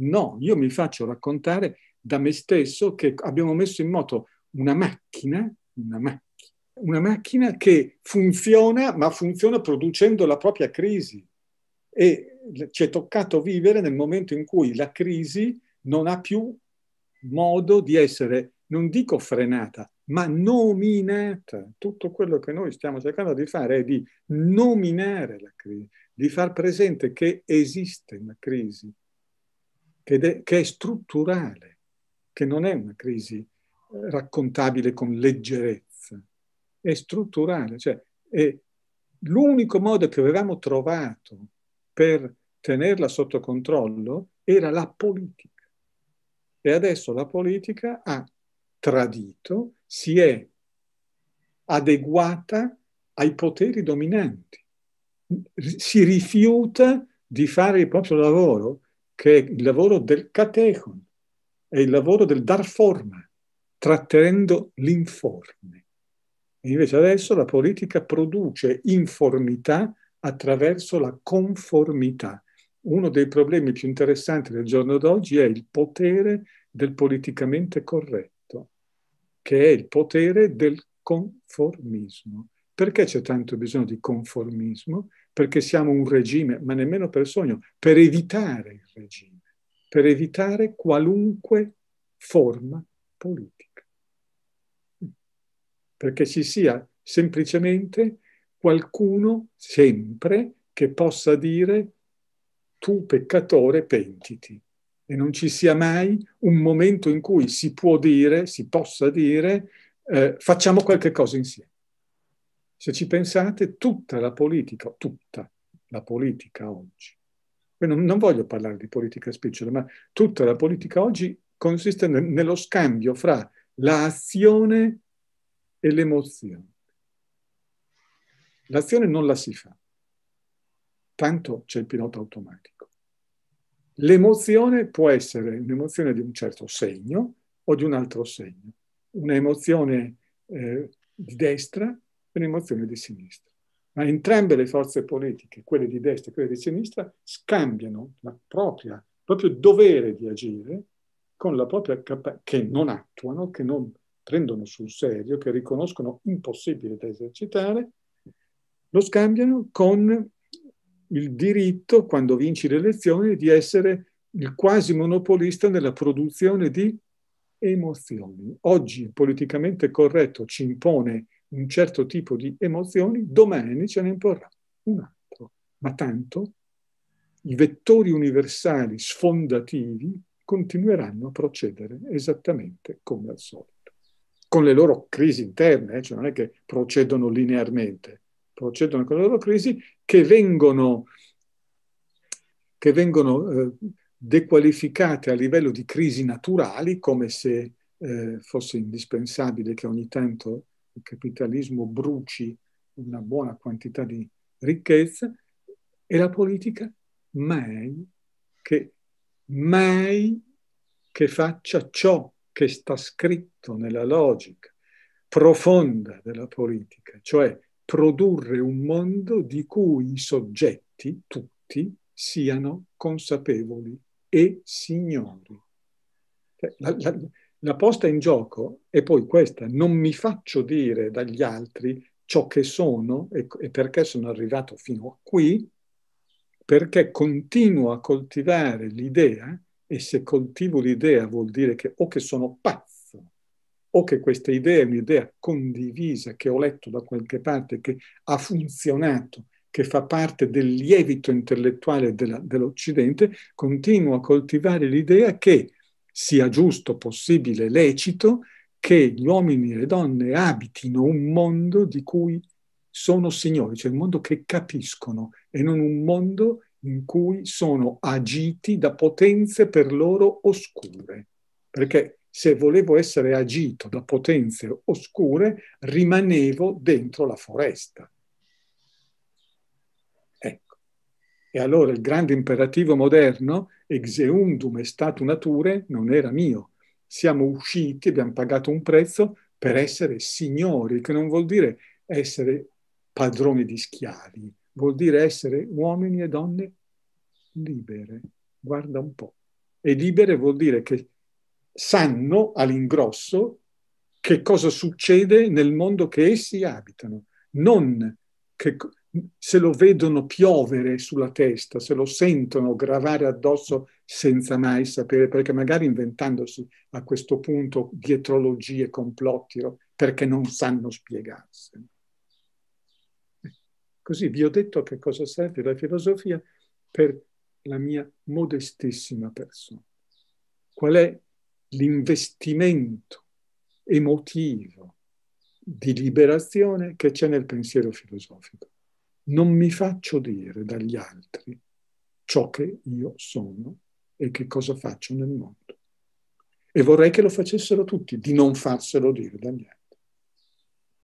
No, io mi faccio raccontare da me stesso che abbiamo messo in moto una macchina, una, ma- una macchina che funziona, ma funziona producendo la propria crisi. E ci è toccato vivere nel momento in cui la crisi non ha più modo di essere, non dico frenata, ma nominata. Tutto quello che noi stiamo cercando di fare è di nominare la crisi, di far presente che esiste una crisi che, de- che è strutturale, che non è una crisi eh, raccontabile con leggerezza, è strutturale. Cioè, è l'unico modo che avevamo trovato per tenerla sotto controllo era la politica. E adesso la politica ha tradito, si è adeguata ai poteri dominanti, si rifiuta di fare il proprio lavoro che è il lavoro del catechon, è il lavoro del dar forma, trattenendo l'informe. invece adesso la politica produce informità attraverso la conformità. Uno dei problemi più interessanti del giorno d'oggi è il potere del politicamente corretto, che è il potere del conformismo. Perché c'è tanto bisogno di conformismo? Perché siamo un regime, ma nemmeno per sogno, per evitare il regime, per evitare qualunque forma politica. Perché ci sia semplicemente qualcuno, sempre, che possa dire tu peccatore pentiti e non ci sia mai un momento in cui si può dire, si possa dire, eh, facciamo qualche cosa insieme. Se ci pensate, tutta la politica, tutta la politica oggi, non, non voglio parlare di politica spicciola, ma tutta la politica oggi consiste ne, nello scambio fra l'azione e l'emozione. L'azione non la si fa, tanto c'è il pilota automatico. L'emozione può essere un'emozione di un certo segno o di un altro segno, un'emozione eh, di destra è un'emozione di sinistra. Ma entrambe le forze politiche, quelle di destra e quelle di sinistra, scambiano propria, il proprio dovere di agire con la propria capacità, che non attuano, che non prendono sul serio, che riconoscono impossibile da esercitare, lo scambiano con il diritto, quando vinci le elezioni, di essere il quasi monopolista nella produzione di emozioni. Oggi il politicamente corretto ci impone un certo tipo di emozioni, domani ce ne imporrà un altro. Ma tanto i vettori universali sfondativi continueranno a procedere esattamente come al solito, con le loro crisi interne, eh, cioè non è che procedono linearmente, procedono con le loro crisi che vengono, che vengono eh, dequalificate a livello di crisi naturali, come se eh, fosse indispensabile che ogni tanto il capitalismo bruci una buona quantità di ricchezza e la politica mai che, mai che faccia ciò che sta scritto nella logica profonda della politica, cioè produrre un mondo di cui i soggetti, tutti, siano consapevoli e signori. Cioè, la, la, la posta in gioco è poi questa, non mi faccio dire dagli altri ciò che sono e, e perché sono arrivato fino a qui, perché continuo a coltivare l'idea e se coltivo l'idea vuol dire che o che sono pazzo o che questa idea è un'idea condivisa che ho letto da qualche parte, che ha funzionato, che fa parte del lievito intellettuale della, dell'Occidente, continuo a coltivare l'idea che sia giusto, possibile, lecito che gli uomini e le donne abitino un mondo di cui sono signori, cioè un mondo che capiscono e non un mondo in cui sono agiti da potenze per loro oscure. Perché se volevo essere agito da potenze oscure, rimanevo dentro la foresta. E allora il grande imperativo moderno, exeundum estat nature, non era mio. Siamo usciti, abbiamo pagato un prezzo per essere signori, che non vuol dire essere padroni di schiavi, vuol dire essere uomini e donne libere. Guarda un po'. E libere vuol dire che sanno all'ingrosso che cosa succede nel mondo che essi abitano, non che, se lo vedono piovere sulla testa, se lo sentono gravare addosso senza mai sapere, perché magari inventandosi a questo punto dietrologie, complotti, perché non sanno spiegarsene. Eh, così vi ho detto che cosa serve la filosofia per la mia modestissima persona. Qual è l'investimento emotivo di liberazione che c'è nel pensiero filosofico? non mi faccio dire dagli altri ciò che io sono e che cosa faccio nel mondo. E vorrei che lo facessero tutti, di non farselo dire dagli altri.